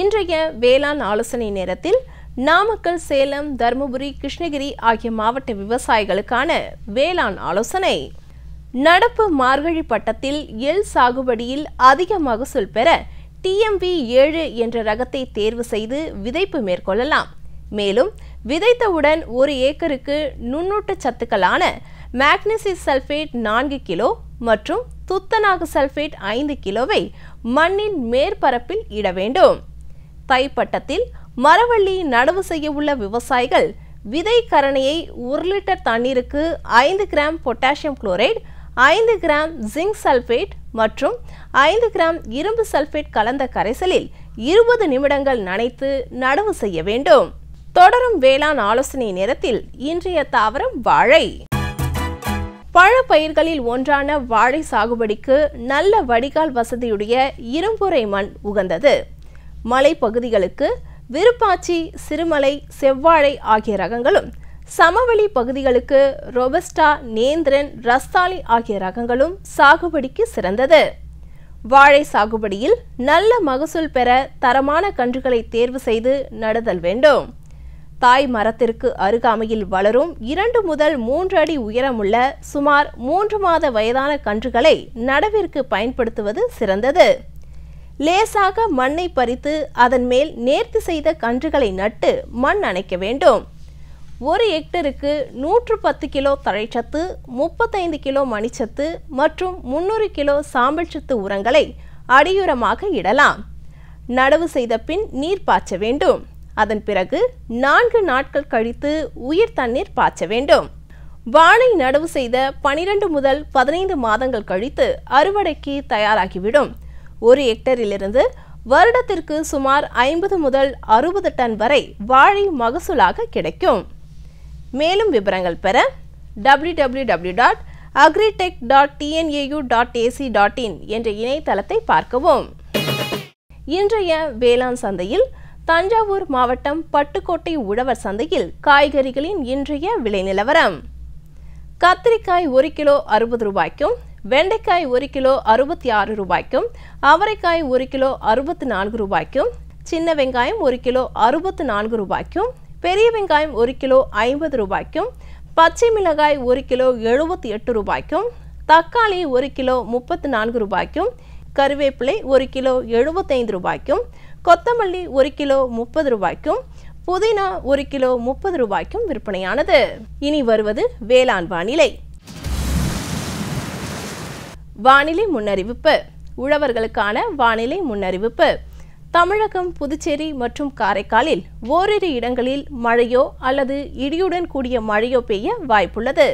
இன்றைய வேளாண் ஆலோசனை நேரத்தில் நாமக்கல் சேலம் தருமபுரி கிருஷ்ணகிரி ஆகிய மாவட்ட விவசாயிகளுக்கான வேளாண் ஆலோசனை நடப்பு மார்கழி பட்டத்தில் எள் சாகுபடியில் அதிக மகசூல் பெற டிஎம்பி ஏழு என்ற ரகத்தை தேர்வு செய்து விதைப்பு மேற்கொள்ளலாம் மேலும் விதைத்தவுடன் ஒரு ஏக்கருக்கு நுண்ணூட்ட சத்துக்களான மேக்னசி சல்ஃபேட் நான்கு கிலோ மற்றும் துத்தநாக சல்ஃபேட் ஐந்து கிலோவை மண்ணின் மேற்பரப்பில் இட வேண்டும் தைப்பட்டத்தில் மரவள்ளி நடவு செய்ய உள்ள விவசாயிகள் விதை கரணையை ஒரு லிட்டர் தண்ணீருக்கு ஐந்து கிராம் பொட்டாசியம் குளோரைடு ஐந்து கிராம் ஜிங்க் சல்ஃபேட் மற்றும் ஐந்து கிராம் இரும்பு சல்ஃபேட் கலந்த கரைசலில் இருபது நிமிடங்கள் நனைத்து நடவு செய்ய வேண்டும் தொடரும் வேளாண் ஆலோசனை நேரத்தில் இன்றைய தாவரம் வாழை பழ பயிர்களில் ஒன்றான வாழை சாகுபடிக்கு நல்ல வடிகால் வசதியுடைய இரும்புரை மண் உகந்தது மலைப்பகுதிகளுக்கு விருப்பாச்சி சிறுமலை செவ்வாழை ஆகிய ரகங்களும் சமவெளி பகுதிகளுக்கு ரொபஸ்டா நேந்திரன் ரஸ்தாலி ஆகிய ரகங்களும் சாகுபடிக்கு சிறந்தது வாழை சாகுபடியில் நல்ல மகசூல் பெற தரமான கன்றுகளை தேர்வு செய்து நடுதல் வேண்டும் தாய் மரத்திற்கு அருகாமையில் வளரும் இரண்டு முதல் மூன்று அடி உயரமுள்ள சுமார் மூன்று மாத வயதான கன்றுகளை நடவிற்கு பயன்படுத்துவது சிறந்தது லேசாக மண்ணை பறித்து அதன் மேல் நேர்த்தி செய்த கன்றுகளை நட்டு மண் அணைக்க வேண்டும் ஒரு ஹெக்டருக்கு நூற்று பத்து கிலோ தழைச்சத்து முப்பத்தைந்து கிலோ மணிச்சத்து மற்றும் முந்நூறு கிலோ சாம்பல் சத்து உரங்களை அடியுரமாக இடலாம் நடவு செய்த பின் நீர் பாய்ச்ச வேண்டும் அதன் பிறகு நான்கு நாட்கள் கழித்து உயிர் தண்ணீர் பாய்ச்ச வேண்டும் வாழை நடவு செய்த பனிரெண்டு முதல் பதினைந்து மாதங்கள் கழித்து அறுவடைக்கு தயாராகிவிடும் ஒரு ஹெக்டரிலிருந்து வருடத்திற்கு சுமார் ஐம்பது முதல் அறுபது டன் வரை வாழை மகசூலாக கிடைக்கும் மேலும் விவரங்கள் பெற W W W dot agritech dot TNAU dot AC dot in என்ற இணையதளத்தை பார்க்கவும் இன்றைய வேளாண் சந்தையில் தஞ்சாவூர் மாவட்டம் பட்டுக்கோட்டை உழவர் சந்தையில் காய்கறிகளின் இன்றைய விலை நிலவரம் கத்திரிக்காய் ஒரு கிலோ அறுபது ரூபாய்க்கும் வெண்டைக்காய் ஒரு கிலோ அறுபத்தி ஆறு ரூபாய்க்கும் அவரைக்காய் ஒரு கிலோ அறுபத்தி நான்கு ரூபாய்க்கும் சின்ன வெங்காயம் ஒரு கிலோ அறுபத்து நான்கு ரூபாய்க்கும் பெரிய வெங்காயம் ஒரு கிலோ ஐம்பது ரூபாய்க்கும் பச்சை மிளகாய் ஒரு கிலோ எழுபத்தி எட்டு ரூபாய்க்கும் தக்காளி ஒரு கிலோ முப்பத்து நான்கு ரூபாய்க்கும் கருவேப்பிலை ஒரு கிலோ எழுபத்தைந்து ரூபாய்க்கும் கொத்தமல்லி ஒரு கிலோ முப்பது ரூபாய்க்கும் புதினா ஒரு கிலோ முப்பது ரூபாய்க்கும் விற்பனையானது இனி வருவது வேளாண் வானிலை வானிலை முன்னறிவிப்பு உழவர்களுக்கான வானிலை முன்னறிவிப்பு தமிழகம் புதுச்சேரி மற்றும் காரைக்காலில் ஓரிரு இடங்களில் மழையோ அல்லது இடியுடன் கூடிய மழையோ பெய்ய வாய்ப்புள்ளது